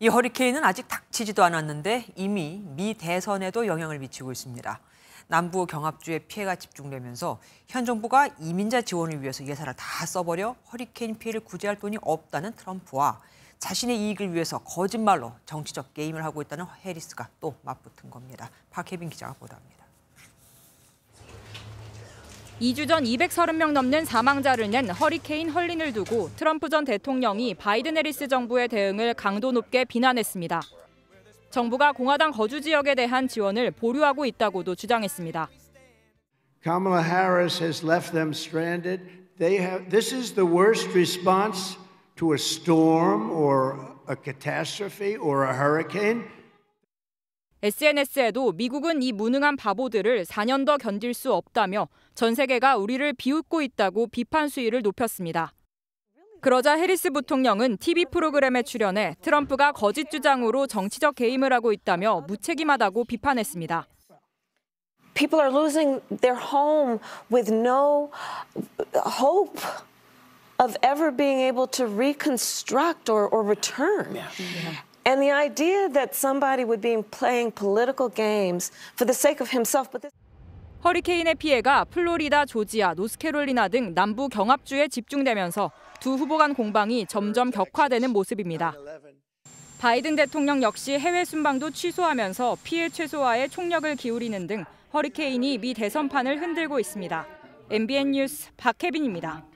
이 허리케인은 아직 닥치지도 않았는데 이미 미 대선에도 영향을 미치고 있습니다. 남부 경합주의 피해가 집중되면서 현 정부가 이민자 지원을 위해서 예산을 다 써버려 허리케인 피해를 구제할 돈이 없다는 트럼프와 자신의 이익을 위해서 거짓말로 정치적 게임을 하고 있다는 해리스가 또 맞붙은 겁니다. 박혜빈 기자가 보도합니다. 2주 전 230명 넘는 사망자를 낸 허리케인 헐린을 두고 트럼프 전 대통령이 바이든 해리스 정부의 대응을 강도 높게 비난했습니다. 정부가 공화당 거주 지역에 대한 지원을 보류하고 있다고도 주장했습니다. Kamala Harris has left them stranded. They have this is the worst response to a storm or a catastrophe or a hurricane SNS에도 미국은 이 무능한 바보들을 4년 더 견딜 수 없다며 전 세계가 우리를 비웃고 있다고 비판 수위를 높였습니다. 그러자 해리스 부통령은 TV 프로그램에 출연해 트럼프가 거짓 주장으로 정치적 게임을 하고 있다며 무책임하다고 비판했습니다. People are losing their home with no hope. of ever being able to reconstruct or, or return. Yeah. And the idea that somebody would be playing political games for the sake of himself, but this... 허리케인의 피해가 플로리다, 조지아, 노스캐롤리나 등 남부 경합주에 집중되면서 두 후보 간 공방이 점점 격화되는 모습입니다. 바이든 대통령 역시 해외 순방도 취소하면서 피해 최소화에 총력을 기울이는 등 허리케인이 미 대선판을 흔들고 있습니다. MBN 뉴스 박혜빈입니다.